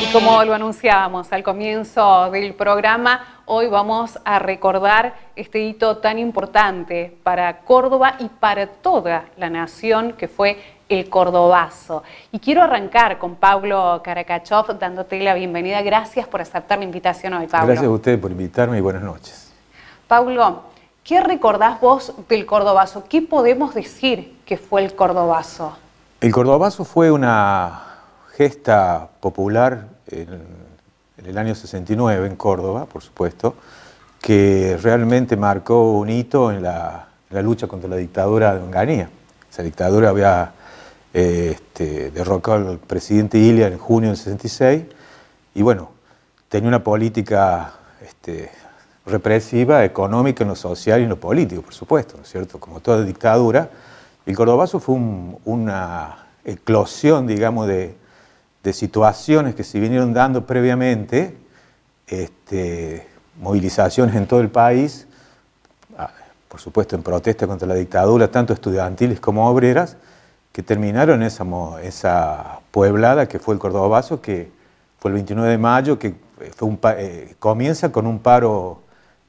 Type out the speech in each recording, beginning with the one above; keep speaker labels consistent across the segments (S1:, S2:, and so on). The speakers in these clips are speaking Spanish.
S1: Y como lo anunciábamos al comienzo del programa, hoy vamos a recordar este hito tan importante para Córdoba y para toda la nación que fue el Cordobazo. Y quiero arrancar con Pablo Karakachov dándote la bienvenida. Gracias por aceptar la invitación hoy, Pablo. Gracias a
S2: ustedes por invitarme y buenas noches.
S1: Pablo, ¿qué recordás vos del Cordobazo? ¿Qué podemos decir que fue el Cordobazo?
S2: El Cordobazo fue una gesta popular en, el año 69 en Córdoba, por supuesto, que realmente marcó un hito en la, lucha contra la dictadura de Onganía. Esa dictadura había eh, este, derrocado al presidente Ilia en junio de 66 y bueno, tenía una política este, represiva, económica, en social y en lo político, por supuesto, ¿no es cierto? Como toda dictadura, el Cordobazo fue una eclosión, digamos, de, situaciones que se vinieron dando previamente, este, movilizaciones en todo el país, ah, por supuesto en protesta contra la dictadura, tanto estudiantiles como obreras, que terminaron esa, esa pueblada que fue el Cordobazo, que fue el 29 de mayo, que eh, eh, comienza con un paro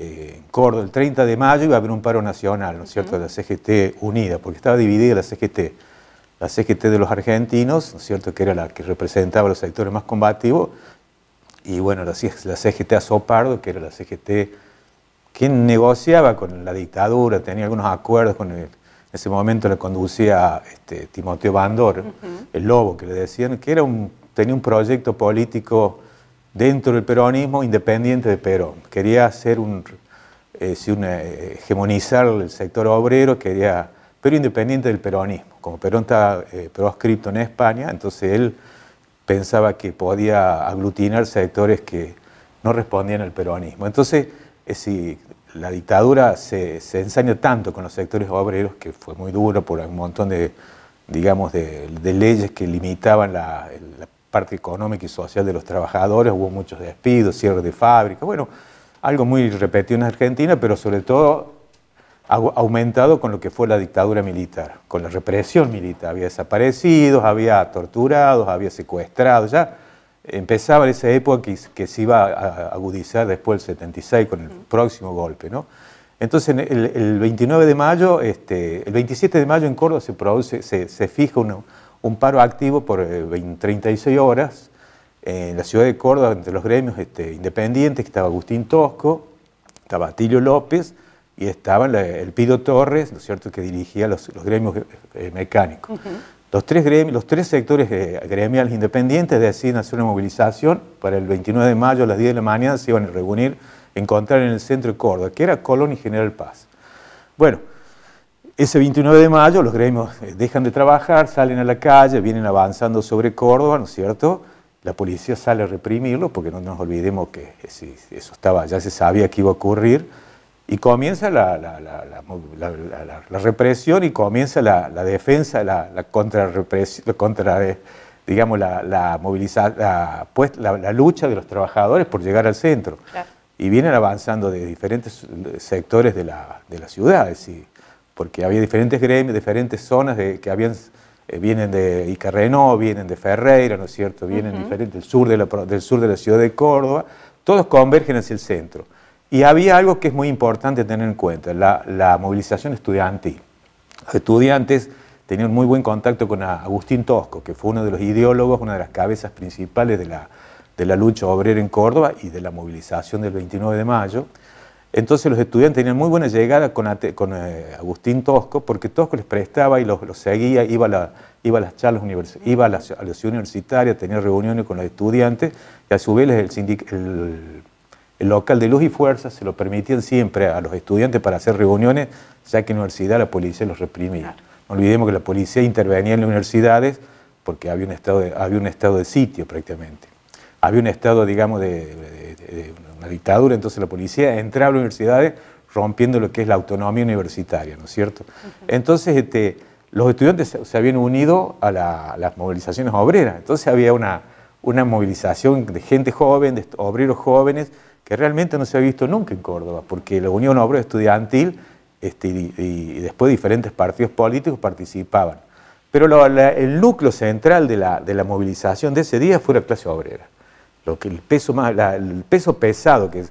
S2: eh, en Córdoba, el 30 de mayo iba a haber un paro nacional, ¿no es cierto?, de la CGT unida, porque estaba dividida la CGT. La CGT de los argentinos, ¿no es cierto?, que era la que representaba los sectores más combativos, y bueno, la, la CGT a Sopardo, que era la CGT que negociaba con la dictadura, tenía algunos acuerdos con él, en ese momento le conducía este, Timoteo Bandor, el lobo que le decían, que era un, tenía un proyecto político dentro del peronismo independiente de Perón. Quería hacer un, eh, eh, hegemonizar el sector obrero, quería, pero independiente del peronismo. Como Perón estaba eh, proscripto en España, entonces él pensaba que podía aglutinar sectores que no respondían al peronismo. Entonces, la dictadura se, se, ensaña tanto con los sectores obreros, que fue muy duro por un montón de, digamos, de, leyes que limitaban la, la parte económica y social de los trabajadores, hubo muchos despidos, cierre de fábricas, bueno, algo muy repetido en Argentina, pero sobre todo aumentado con lo que fue la dictadura militar, con la represión militar. Había desaparecidos, había torturados, había secuestrados, ya empezaba esa época que, que se iba a agudizar después del 76 con el próximo golpe, ¿no? Entonces, el, 29 de mayo, este, el 27 de mayo en Córdoba se produce, se, se fija un un paro activo por 36 eh, horas en la ciudad de Córdoba, entre los gremios este, independientes, que estaba Agustín Tosco, estaba Atilio López y estaba el Pido Torres, ¿no es cierto?, que dirigía los, gremios eh, eh, mecánicos. Los tres, gremios, los tres sectores gremiales independientes deciden hacer una movilización para el 29 de mayo a las 10 de la mañana, se iban a reunir, encontrar en el centro de Córdoba, que era Colón y General Paz. Bueno, ese 29 de mayo los gremios eh, dejan de trabajar, salen a la calle, vienen avanzando sobre Córdoba, ¿no es cierto? La policía sale a reprimirlo, porque no nos olvidemos que eh, eso estaba, ya se sabía que iba a ocurrir, y comienza la, represión y comienza la, defensa, la, contrarrepresión, contra, eh, digamos, la, pues, la, lucha de los trabajadores por llegar al centro. Y vienen avanzando de diferentes sectores de la, de la ciudad, es porque había diferentes gremios, diferentes zonas que habían, eh, vienen de Icarreno, vienen de Ferreira, ¿no es cierto? Vienen diferentes del sur, de la, del sur de la ciudad de Córdoba, todos convergen hacia el centro. Y había algo que es muy importante tener en cuenta, la, movilización estudiantil. Los estudiantes tenían muy buen contacto con Agustín Tosco, que fue uno de los ideólogos, una de las cabezas principales de la, de la lucha obrera en Córdoba y de la movilización del 29 de mayo. Entonces los estudiantes tenían muy buena llegada con, eh, Agustín Tosco, porque Tosco les prestaba y los, seguía, iba a, las charlas iba a la, tenía reuniones con los estudiantes, y a su vez el, local de Luz y Fuerza se lo permitían siempre a los estudiantes para hacer reuniones, ya que en la universidad la policía los reprimía. No olvidemos que la policía intervenía en las universidades porque había un estado de, había un estado de sitio prácticamente. Había un estado, digamos, de la dictadura, entonces la policía entraba a las universidades rompiendo lo que es la autonomía universitaria, ¿no es cierto? Entonces este, los estudiantes se, habían unido a, las movilizaciones obreras, entonces había una, una movilización de gente joven, de obreros jóvenes, que realmente no se había visto nunca en Córdoba, porque la Unión Obrera Estudiantil este, y, después diferentes partidos políticos participaban. Pero el núcleo central de la, de la movilización de ese día fue la clase obrera. Lo que, el, peso más, el peso pesado que,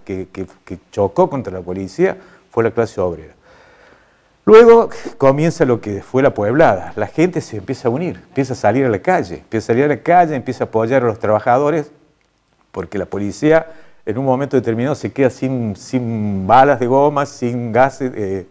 S2: chocó contra la policía fue la clase obrera. Luego comienza lo que fue la pueblada. La gente se empieza a unir, empieza a salir a la calle, empieza a salir a la calle, empieza a apoyar a los trabajadores, porque la policía en un momento determinado se queda sin, balas de goma, sin gases, eh,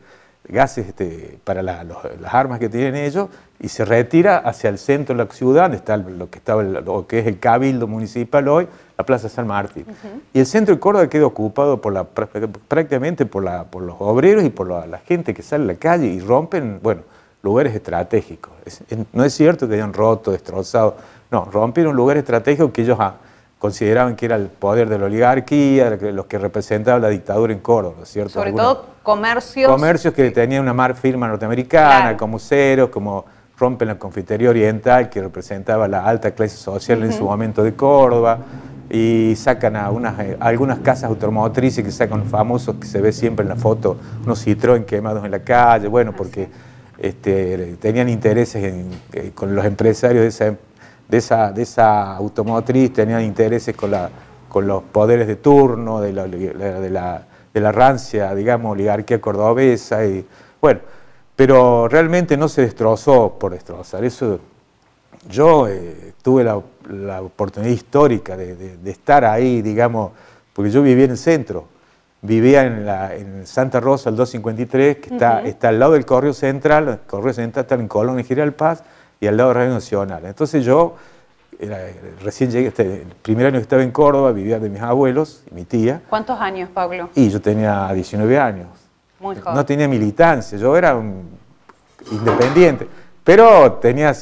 S2: gases este, para las armas que tienen ellos, y se retira hacia el centro de la ciudad, donde está lo que, estaba lo que es el Cabildo Municipal hoy, la Plaza San Martín. Y el centro de Córdoba queda ocupado por la, eh, prácticamente por, la, por los obreros y por la, gente que sale a la calle y rompen, bueno, lugares estratégicos. no es cierto que hayan roto, destrozado, no, rompieron lugares estratégicos que ellos ah, consideraban que era el poder de la oligarquía, los que representaban la dictadura en Córdoba, ¿cierto? Sobre todo
S1: comercios. Comercios
S2: que tenían una mar firma norteamericana, como ceros, como rompen la confitería oriental que representaba la alta clase social en su momento de Córdoba y sacan eh, a, algunas casas automotrices que sacan los famosos que se ve siempre en la foto, unos citrón quemados en la calle, bueno, porque este, tenían intereses eh, con los empresarios de esa, de, esa, automotriz, tenían intereses con, los poderes de turno, de la, de la, rancia, digamos, oligarquía cordobesa, y bueno. Pero realmente no se destrozó por destrozar. Eso, yo eh, tuve la, oportunidad histórica de, estar ahí, digamos, porque yo vivía en el centro. Vivía en, la, Santa Rosa, el 253, que está, al lado del Correo Central. Correo Central está en Colón, en Giral Paz, y al lado de Radio Nacional. Entonces yo recién llegué, este, el primer año que estaba en Córdoba, vivía de mis abuelos y mi tía.
S1: ¿Cuántos años, Pablo?
S2: Y yo tenía 19 años. No tenía militancia, yo era un independiente. Pero tenía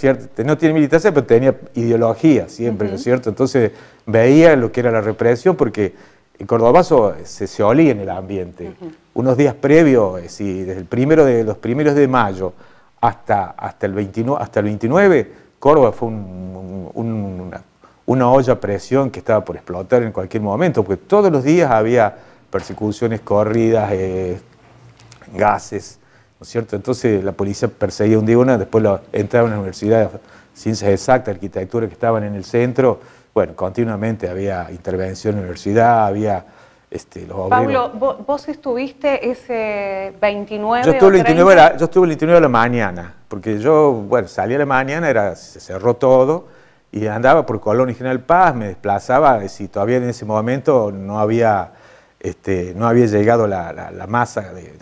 S2: no tiene militancia, pero tenía ideología siempre, ¿no es cierto? Entonces veía lo que era la represión porque en Córdoba se, se olía en el ambiente. Unos días previos, eh, desde el primero de, los primeros de mayo hasta, hasta, el, 29, hasta el Córdoba fue una, olla a presión que estaba por explotar en cualquier momento, porque todos los días había persecuciones, corridas, eh, gases, ¿no es cierto? Entonces la policía perseguía un día una, después lo, entraron a la Universidad de Ciencias Exactas, Arquitectura, que estaban en el centro. Bueno, continuamente había intervención en la universidad, había... Este, los Pablo,
S1: vos, estuviste ese 29 yo estuve, o
S2: yo estuve el 29 de la mañana, porque yo, bueno, salí a la mañana, era, se cerró todo, y andaba por Colón y General Paz, me desplazaba, si todavía en ese momento no había, este, no había llegado la, masa, de,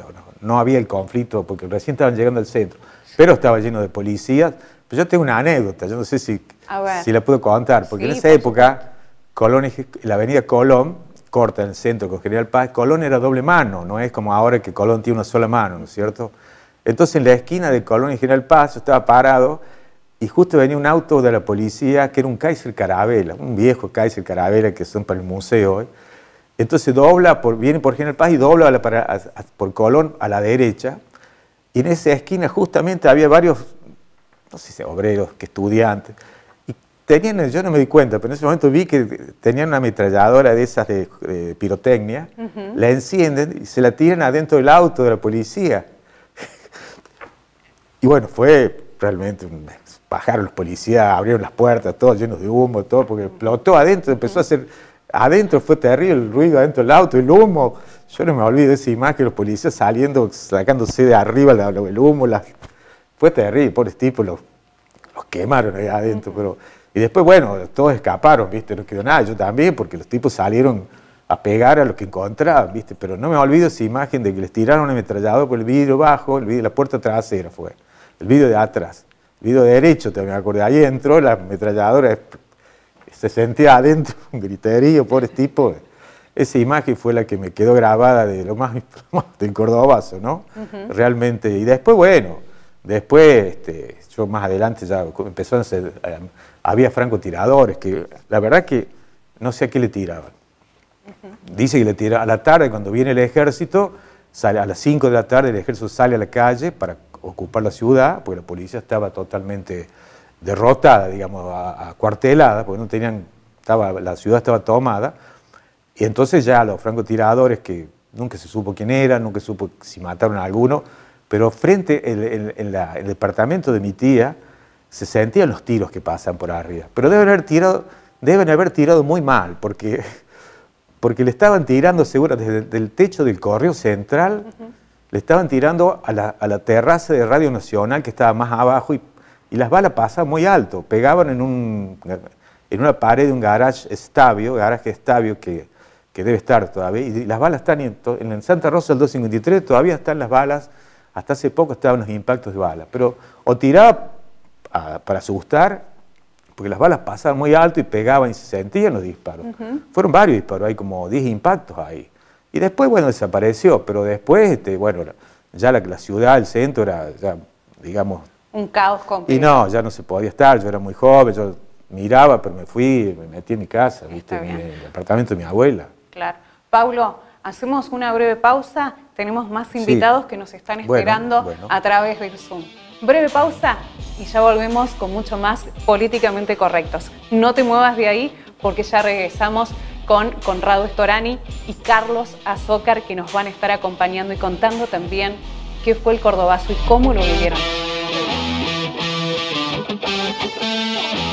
S2: no había el conflicto, porque recién estaban llegando al centro, pero estaba lleno de policías. Pues yo tengo una anécdota, yo no sé si, si la puedo contar, porque en esa época la avenida Colón, corta en el centro con General Paz, Colón era doble mano, no es como ahora que Colón tiene una sola mano, ¿no es cierto? Entonces en la esquina de Colón y General Paz yo estaba parado y justo venía un auto de la policía que era un Kaiser Carabela, un viejo Kaiser Carabela que son para el museo. hoy, ¿eh? Entonces dobla, viene por General Paz y dobla por Colón a la derecha. Y en esa esquina justamente había varios, no sé si obreros, que estudiantes. Y tenían, yo no me di cuenta, pero en ese momento vi que tenían una ametralladora de esas de, pirotecnia, la encienden y se la tiran adentro del auto de la policía. y bueno, fue realmente bajaron los policías, abrieron las puertas, todos llenos de humo, todo, porque explotó adentro, empezó a hacer adentro fue terrible el ruido adentro del auto, el humo. Yo no me olvido de esa imagen, los policías saliendo, sacándose de arriba el humo. La... Fue terrible, pobres tipos, los, quemaron ahí adentro. Pero... Y después, bueno, todos escaparon, ¿viste? No quedó nada, yo también, porque los tipos salieron a pegar a los que encontraban, ¿viste? Pero no me olvido esa imagen de que les tiraron el ametrallador por el vidrio bajo, el vidrio, la puerta trasera fue, el vidrio de atrás, el vidrio derecho, también me acordé, ahí entró la ametralladora se sentía adentro, un griterío, pobre tipo. Esa imagen fue la que me quedó grabada de lo más, del cordobazo, ¿no? Realmente. Y después, bueno, después, este, yo más adelante ya empezó a hacer, eh, había francotiradores, que la verdad que no sé a qué le tiraban. Dice que le tiraban a la tarde, cuando viene el ejército, sale a las 5 de la tarde, el ejército sale a la calle para ocupar la ciudad, porque la policía estaba totalmente derrotada, digamos, acuartelada, porque no tenían, estaba, la ciudad estaba tomada, y entonces ya los francotiradores, que nunca se supo quién eran, nunca se supo si mataron a alguno, pero frente en, el departamento de mi tía se sentían los tiros que pasan por arriba, pero deben haber tirado, deben haber tirado muy mal, porque, porque le estaban tirando, seguro, desde el techo del correo central, le estaban tirando a la, a la terraza de Radio Nacional que estaba más abajo y y las balas pasaban muy alto, pegaban en, un, en una pared de un garaje estabio, garaje estabio que, debe estar todavía, y las balas están en, Santa Rosa el 253, todavía están las balas, hasta hace poco estaban los impactos de balas, pero o tiraba para asustar, porque las balas pasaban muy alto y pegaban y se sentían los disparos. Fueron varios disparos, hay como 10 impactos ahí. Y después, bueno, desapareció, pero después, este, bueno, ya la, la ciudad, el centro, era, ya, digamos,
S1: un caos completo. Y
S2: no, ya no se podía estar, yo era muy joven, yo miraba, pero me fui, me metí en mi casa, ¿viste? En el apartamento de mi abuela.
S1: Claro. Pablo, hacemos una breve pausa, tenemos más invitados que nos están esperando a través del Zoom. Breve pausa y ya volvemos con mucho más políticamente correctos. No te muevas de ahí porque ya regresamos con Conrado Estorani y Carlos Azócar que nos van a estar acompañando y contando también qué fue el Cordobazo y cómo lo vivieron. Thank you.